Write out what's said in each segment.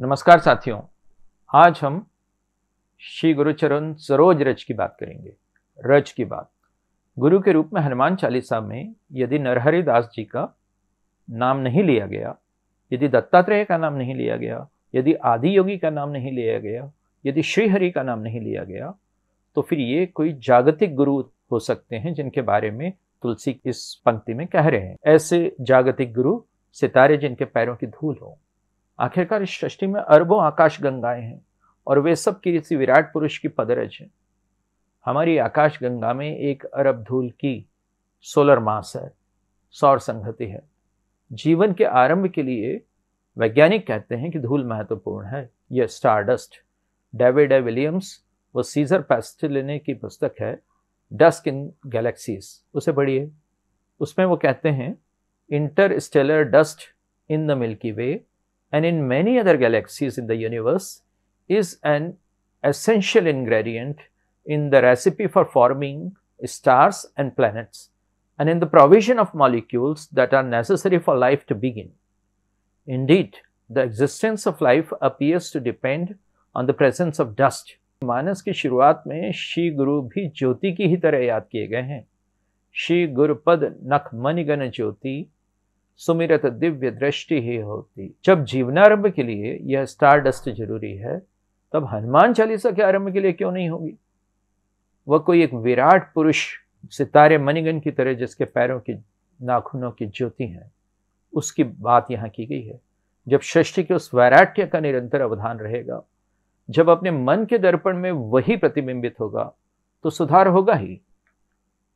नमस्कार साथियों आज हम श्री गुरुचरण सरोज रज की बात करेंगे रज की बात गुरु के रूप में हनुमान चालीसा में यदि नरहरि दास जी का नाम नहीं लिया गया यदि दत्तात्रेय का नाम नहीं लिया गया यदि आदि योगी का नाम नहीं लिया गया यदि श्रीहरि का नाम नहीं लिया गया तो फिर ये कोई जागतिक गुरु हो सकते हैं जिनके बारे में तुलसी इस पंक्ति में कह रहे हैं ऐसे जागतिक गुरु सितारे जिनके पैरों की धूल हो आखिरकार इस सृष्टि में अरबों आकाश गंगाएं हैं और वे सब किसी विराट पुरुष की पदरज हैं हमारी आकाश गंगा में एक अरब धूल की सोलर मास है सौर संगति है जीवन के आरंभ के लिए वैज्ञानिक कहते हैं कि धूल महत्वपूर्ण है यह स्टारडस्ट डेविड ए विलियम्स व सीजर पेस्टिलिने की पुस्तक है डस्क इन गैलेक्सीज उसे पढ़िए उसमें वो कहते हैं interstellar dust in the Milky Way and in many other galaxies in the universe is an essential ingredient in the recipe for forming stars and planets and in the provision of molecules that are necessary for life to begin. Indeed, the existence of life appears to depend on the presence of dust. Manas की शुरुआत में श्री गुरु भी ज्योति की ही तरह kiye gaye hain. Shri Gurupad गुरुपद नखमनिगन Jyoti. सुमिरत दिव्य दृष्टि ही होती जब जीवनारंभ के लिए यह स्टार डस्ट जरूरी है तब हनुमान चालीसा के आरंभ के लिए क्यों नहीं होगी वह कोई एक विराट पुरुष सितारे मणिगन की तरह जिसके पैरों की नाखूनों की ज्योति है उसकी बात यहाँ की गई है जब सृष्टि के उस वैराट्य का निरंतर अवधान रहेगा जब अपने मन के दर्पण में वही प्रतिबिंबित होगा तो सुधार होगा ही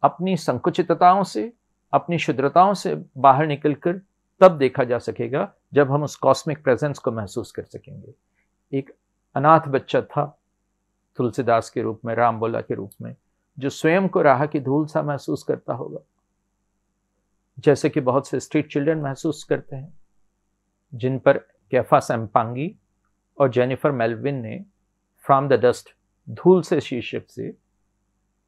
अपनी संकुचितताओं से अपनी शुद्रताओं से बाहर निकलकर तब देखा जा सकेगा जब हम उस कॉस्मिक प्रेजेंस को महसूस कर सकेंगे एक अनाथ बच्चा था तुलसीदास के रूप में रामबोला के रूप में जो स्वयं को राह की धूल सा महसूस करता होगा जैसे कि बहुत से स्ट्रीट चिल्ड्रन महसूस करते हैं जिन पर कैफा सैम्पांगी और जेनिफर मेलविन ने फ्रॉम द डस्ट धूल से शीर्षक से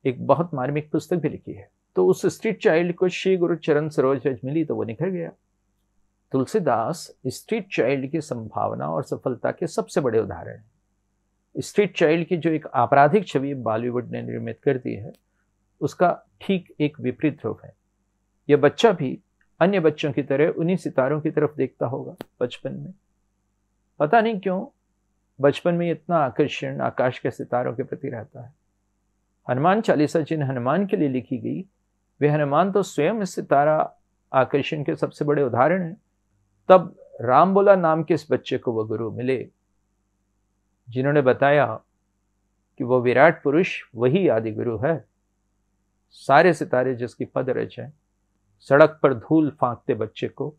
एक बहुत मार्मिक पुस्तक भी लिखी है तो उस स्ट्रीट चाइल्ड को श्री गुरु चरण सरोज रज मिली तो वो निखर गया तुलसीदास स्ट्रीट चाइल्ड की संभावना और सफलता के सबसे बड़े उदाहरण हैं स्ट्रीट चाइल्ड की जो एक आपराधिक छवि बॉलीवुड ने निर्मित कर दी है उसका ठीक एक विपरीत रूप है यह बच्चा भी अन्य बच्चों की तरह उन्हीं सितारों की तरफ देखता होगा बचपन में पता नहीं क्यों बचपन में इतना आकर्षण आकाश के सितारों के प्रति रहता है हनुमान चालीसा जिन हनुमान के लिए लिखी गई वे हनुमान तो स्वयं इस सितारा आकर्षण के सबसे बड़े उदाहरण हैं तब राम बोला नाम के इस बच्चे को वह गुरु मिले जिन्होंने बताया कि वह विराट पुरुष वही आदि गुरु है सारे सितारे जिसकी पद रच हैं सड़क पर धूल फांकते बच्चे को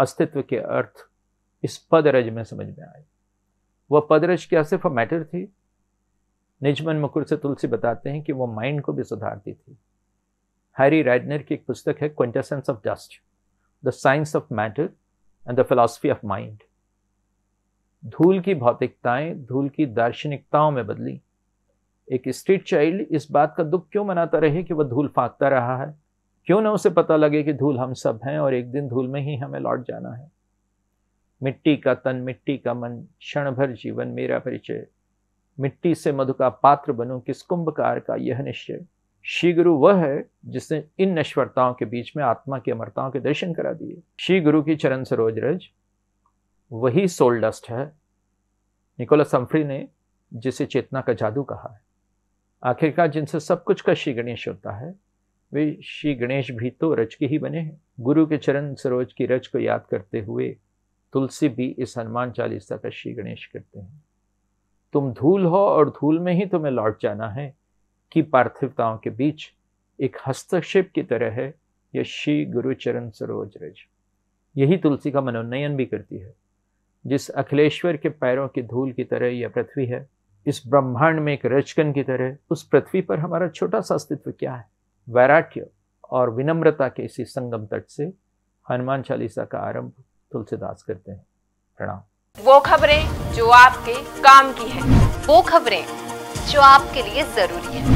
अस्तित्व के अर्थ इस पदरज में समझ में आए वह पदरज क्या सिर्फ मैटर थी निजमन मुकुर से तुलसी बताते हैं कि वह माइंड को भी सुधारती थी हैरी रैडनर की एक पुस्तक है quintessence of dust the science of matter and the philosophy of mind धूल की भौतिकताएं धूल की दार्शनिकताओं में बदली एक स्ट्रीट चाइल्ड इस बात का दुख क्यों मनाता रहे कि वह धूल फाँकता रहा है क्यों ना उसे पता लगे कि धूल हम सब हैं और एक दिन धूल में ही हमें लौट जाना है मिट्टी का तन मिट्टी का मन क्षण भर जीवन मेरा परिचय मिट्टी से मधु का पात्र बनो किस कुंभकार का यह निश्चय श्री गुरु वह है जिसने इन नश्वरताओं के बीच में आत्मा की अमरताओं के दर्शन करा दिए श्री गुरु की चरण सरोज रज वही सोल डस्ट है निकोलस सम्फ्री ने जिसे चेतना का जादू कहा है आखिरकार जिनसे सब कुछ का श्री गणेश होता है वे श्री गणेश भी तो रज के ही बने हैं गुरु के चरण सरोज की रज को याद करते हुए तुलसी भी इस हनुमान चालीसा का श्री गणेश करते हैं तुम धूल हो और धूल में ही तुम्हें लौट जाना है की पार्थिवताओं के बीच एक हस्तक्षेप की तरह है यह श्री गुरुचरण सरोज रज यही तुलसी का मनोनयन भी करती है जिस अखिलेश्वर के पैरों की धूल की तरह यह पृथ्वी है इस ब्रह्मांड में एक रचकन की तरह उस पृथ्वी पर हमारा छोटा सा अस्तित्व क्या है वैराट्य और विनम्रता के इसी संगम तट से हनुमान चालीसा का आरंभ तुलसीदास करते हैं प्रणाम वो खबरें जो आपके काम की है वो खबरें जो आपके लिए जरूरी है